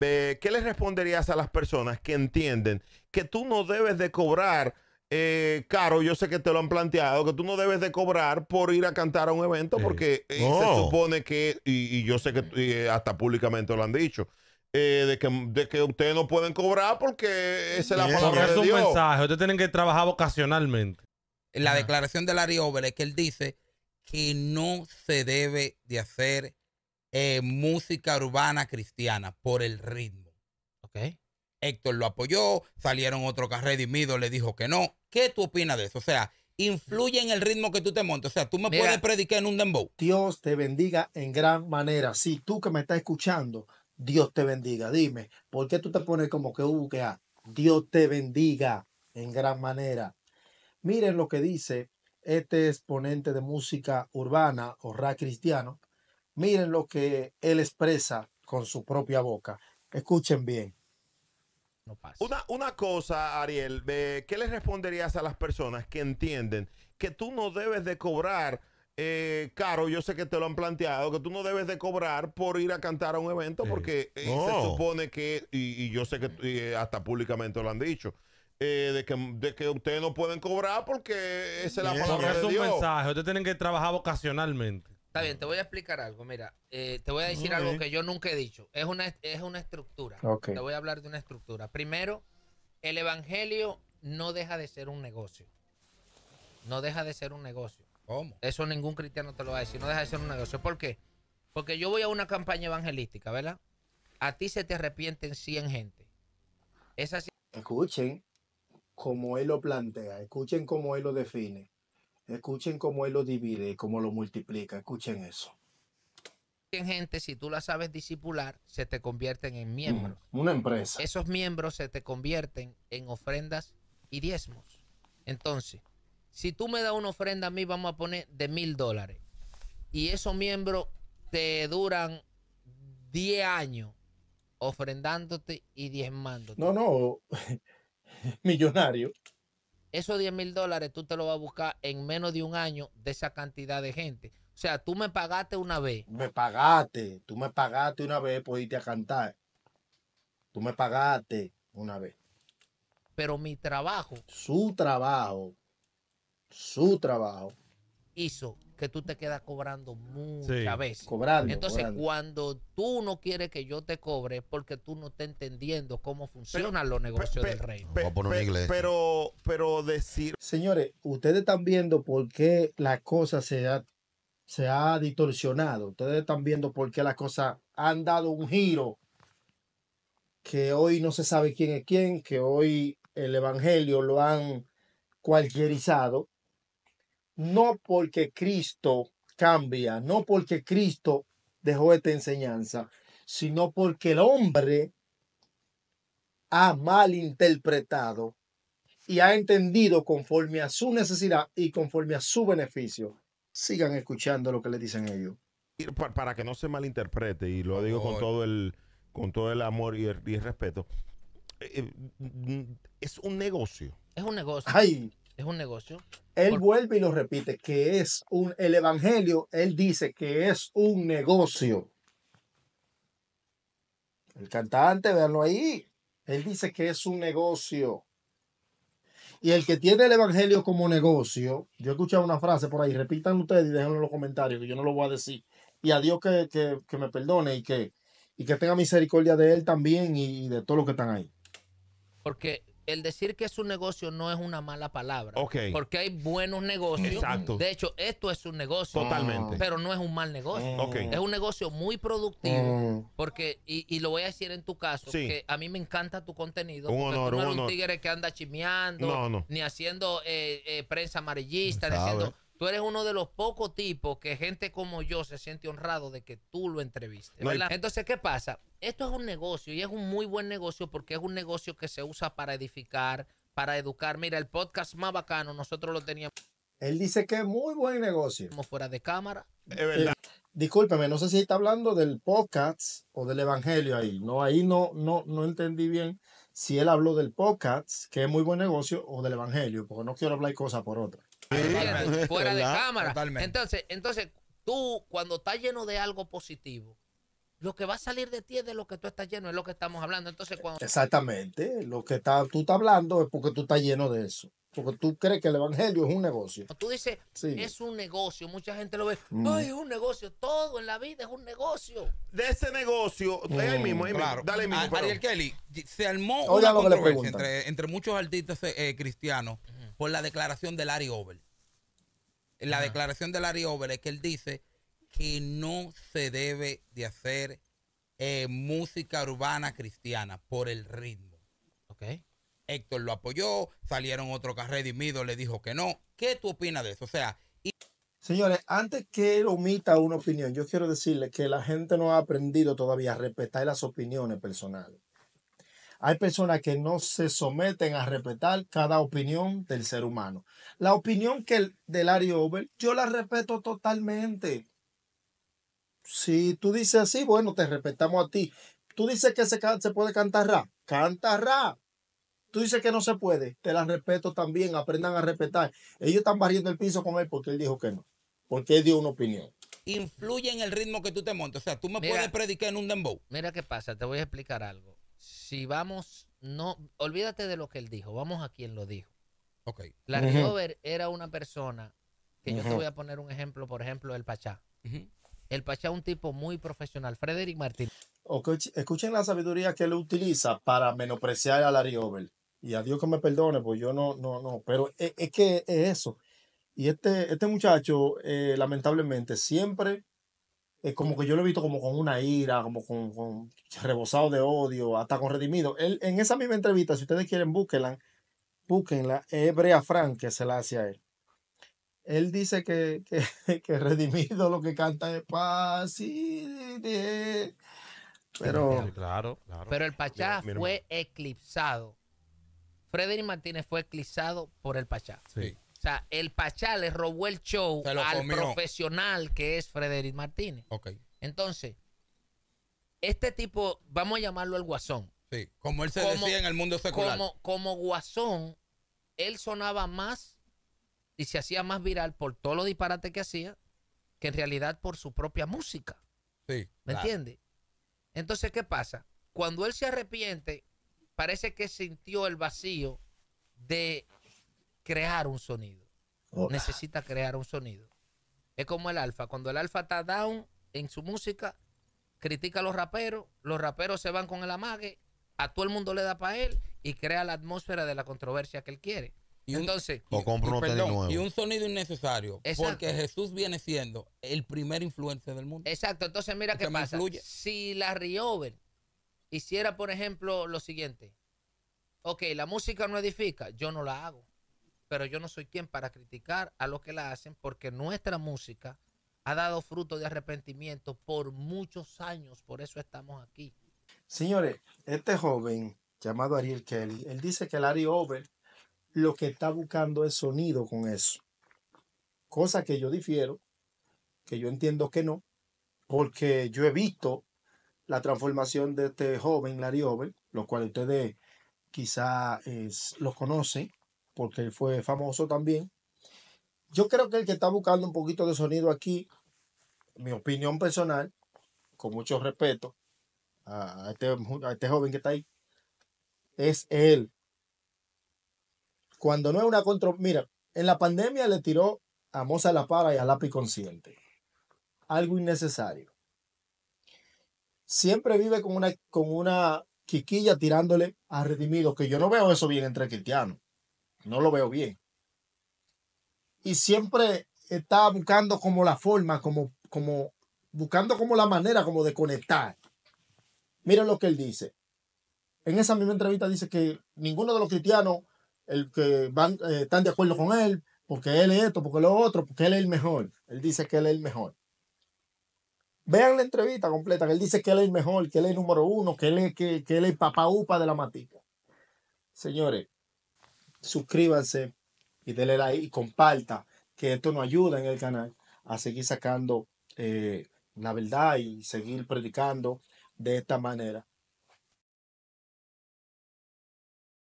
Eh, ¿Qué le responderías a las personas que entienden que tú no debes de cobrar, eh, Caro, yo sé que te lo han planteado, que tú no debes de cobrar por ir a cantar a un evento porque eh, se supone que, y, yo sé que hasta públicamente lo han dicho, de, que, de que ustedes no pueden cobrar porque esa es la palabra de Dios. Es un mensaje, ustedes tienen que trabajar vocacionalmente. La ah. declaración de Larry Over es que él dice que no se debe de hacer eh, música urbana cristiana por el ritmo. Ok. Héctor lo apoyó, salieron otro carrera y le dijo que no. ¿Qué tú opinas de eso? O sea, influye en el ritmo que tú te montes. O sea, tú me puedes predicar en un dembow. Dios te bendiga en gran manera. Si tú que me estás escuchando, Dios te bendiga. Dime, ¿por qué tú te pones como que hubo uh, que Dios te bendiga en gran manera. Miren lo que dice este exponente de música urbana o rap cristiano Miren lo que él expresa con su propia boca. Escuchen bien. Una, una cosa, Ariel, ¿qué le responderías a las personas que entienden que tú no debes de cobrar eh, Caro, yo sé que te lo han planteado, que tú no debes de cobrar por ir a cantar a un evento porque eh, se supone que, y, yo sé que eh, hasta públicamente lo han dicho, de, que, de, que, ustedes no pueden cobrar porque esa es la palabra de un mensaje, ustedes tienen que trabajar vocacionalmente. Está bien, te voy a explicar algo. Mira, eh, te voy a decir algo que yo nunca he dicho. Es una, es una estructura. Te voy a hablar de una estructura. Primero, el Evangelio no deja de ser un negocio. No deja de ser un negocio. ¿Cómo? Eso ningún cristiano te lo va a decir. No deja de ser un negocio. ¿Por qué? Porque yo voy a una campaña evangelística, ¿verdad? A ti se te arrepienten 100 gente. Es así. Escuchen cómo él lo plantea, escuchen cómo él lo define. Escuchen cómo Él lo divide y cómo lo multiplica. Escuchen eso. Gente, si tú la sabes disipular, se te convierten en mm, miembros. Una empresa. Esos miembros se te convierten en ofrendas y diezmos. Entonces, si tú me das una ofrenda a mí, vamos a poner de mil dólares, y esos miembros te duran diez años ofrendándote y diezmándote. No, no, millonario esos 10 mil dólares tú te lo vas a buscar en menos de un año de esa cantidad de gente. O sea, tú me pagaste una vez. Me pagaste, tú me pagaste una vez por irte a cantar. Tú me pagaste una vez. Pero mi trabajo. Su trabajo. Su trabajo. Hizo que tú te quedas cobrando muchas veces. Entonces, cuando tú no quieres que yo te cobre, es porque tú no estás entendiendo cómo funcionan los negocios del reino. pero, pero decir. Señores, ustedes están viendo por qué la cosa se ha, se ha distorsionado. Ustedes están viendo por qué las cosas han dado un giro. Que hoy no se sabe quién es quién, que hoy el evangelio lo han cualquierizado no porque Cristo cambia, no porque Cristo dejó esta enseñanza, sino porque el hombre ha malinterpretado y ha entendido conforme a su necesidad y conforme a su beneficio. Sigan escuchando lo que le dicen ellos. Para que no se malinterprete, y lo digo con todo el, con todo el amor y el, y el respeto, eh, eh, es un negocio. Es un negocio. Ay es un negocio. Él vuelve y lo repite, que es un, el Evangelio, él dice que es un negocio. El cantante, véanlo ahí, él dice que es un negocio. Y el que tiene el evangelio como negocio, yo he escuchado una frase por ahí, repitan ustedes y déjenlo en los comentarios, que yo no lo voy a decir. Y a Dios que, me perdone y que, y que tenga misericordia de él también y, y de todos los que están ahí. Porque el decir que es un negocio no es una mala palabra. Porque hay buenos negocios. Exacto. De hecho, esto es un negocio. Totalmente. Pero no es un mal negocio. Es un negocio muy productivo. Mm. Porque, y, lo voy a decir en tu caso, que a mí me encanta tu contenido. Un no eres un, tigre que anda chimeando, no, no. ni haciendo eh, eh, prensa amarillista, ni haciendo tú eres uno de los pocos tipos que gente como yo se siente honrado de que tú lo entrevistes. Entonces, ¿qué pasa? Esto es un negocio y es un muy buen negocio porque es un negocio que se usa para edificar, para educar. Mira, el podcast más bacano nosotros lo teníamos. Él dice que es muy buen negocio. Como fuera de cámara. Es verdad. Eh, discúlpeme, no sé si está hablando del podcast o del evangelio ahí. No, ahí no, no, no entendí bien si él habló del podcast, que es muy buen negocio, o del evangelio, porque no quiero hablar de cosas por otra fuera de cámara. Entonces, entonces, tú cuando estás lleno de algo positivo, lo que va a salir de ti es de lo que tú estás lleno, es lo que estamos hablando. Entonces, cuando... Exactamente, lo que está, tú estás hablando es porque tú estás lleno de eso. Porque tú crees que el evangelio es un negocio. Tú dices, es un negocio. Mucha gente lo ve, no mm. es un negocio. Todo en la vida es un negocio. De ese negocio, mm, ahí mismo, Dale mismo. Ariel Kelly, se armó una controversia entre, muchos artistas eh, cristianos por la declaración de Larry Over. La declaración de Larry Over es que él dice que no se debe de hacer eh, música urbana cristiana por el ritmo. Ok. Héctor lo apoyó, salieron otro mido le dijo que no. ¿Qué tú opinas de eso? sea, señores, antes que él omita una opinión, yo quiero decirle que la gente no ha aprendido todavía a respetar las opiniones personales. Hay personas que no se someten a respetar cada opinión del ser humano. La opinión que el, de Larry Over, yo la respeto totalmente. Si tú dices así, bueno, te respetamos a ti. Tú dices que se, puede cantar rap, canta rap. Tú dices que no se puede, te la respeto también, aprendan a respetar. Ellos están barriendo el piso con él porque él dijo que no, porque él dio una opinión influye en el ritmo que tú te montes. O sea, tú me puedes predicar en un dembow. Mira qué pasa, te voy a explicar algo si vamos, no, olvídate de lo que él dijo, vamos a quien lo dijo. Ok. Larry era una persona, que yo te voy a poner un ejemplo, por ejemplo, el Pachá. El Pachá un tipo muy profesional, Frederick Martín. escuchen la sabiduría que él utiliza para menospreciar a Larry Over. Y a Dios que me perdone, pues yo no, no, no, pero e, es, que es eso. Y este, este muchacho, eh, lamentablemente, siempre es eh, como que yo lo he visto como con una ira, como con, rebosado de odio, hasta con redimido. en esa misma entrevista, si ustedes quieren, búsquenla, búsquenla, Hebrea Frank que se la hace a él. Él dice que, redimido lo que canta es paz pero, claro, pero el Pachá fue eclipsado. Frederick Martínez fue eclipsado por el Pachá. Sí sea, el Pachá le robó el show al profesional que es Frederick Martínez. Ok. Entonces, este tipo, vamos a llamarlo el guasón. Sí, como él se decía en el mundo secular. Como, como guasón, él sonaba más y se hacía más viral por todos los disparates que hacía que en realidad por su propia música. Sí. ¿Me entiende? entiendes? Entonces, ¿qué pasa? Cuando él se arrepiente, parece que sintió el vacío de crear un sonido. Oh. Necesita crear un sonido. Es como el alfa. Cuando el alfa está down en su música, critica a los raperos, los raperos se van con el amague, a todo el mundo le da para él y crea la atmósfera de la controversia que él quiere. Y Entonces, y, un sonido innecesario. Porque Jesús viene siendo el primer influencer del mundo. Exacto. Entonces, mira qué pasa. Si la Riover hiciera, por ejemplo, lo siguiente: Ok, la música no edifica, yo no la hago pero yo no soy quien para criticar a los que la hacen porque nuestra música ha dado fruto de arrepentimiento por muchos años, por eso estamos aquí. Señores, este joven llamado Ariel Kelly, él dice que Larry Over lo que está buscando es sonido con eso. Cosa que yo difiero, que yo entiendo que no, porque yo he visto la transformación de este joven Larry Over, lo cual ustedes quizá es, eh, lo conocen, porque él fue famoso también. Yo creo que el que está buscando un poquito de sonido aquí, mi opinión personal, con mucho respeto a este, este, joven que está ahí, es él. Cuando no es una contra... Mira, en la pandemia le tiró a Moza La Para y a Lápiz Consciente. Algo innecesario. Siempre vive con una, con una quiquilla tirándole a redimidos, que yo no veo eso bien entre cristianos. No lo veo bien. Y siempre está buscando como la forma, como, como, buscando como la manera como de conectar. miren lo que él dice. En esa misma entrevista dice que ninguno de los cristianos el que eh, están de acuerdo con él, porque él es esto, porque lo otro, porque él es el mejor. Él dice que él es el mejor. Vean la entrevista completa, que él dice que él es el mejor, que él es el número uno, que él es, que, que él es el papá upa de la matica. Señores, suscríbanse y denle like y comparta, que esto nos ayuda en el canal a seguir sacando eh, la verdad y seguir predicando de esta manera.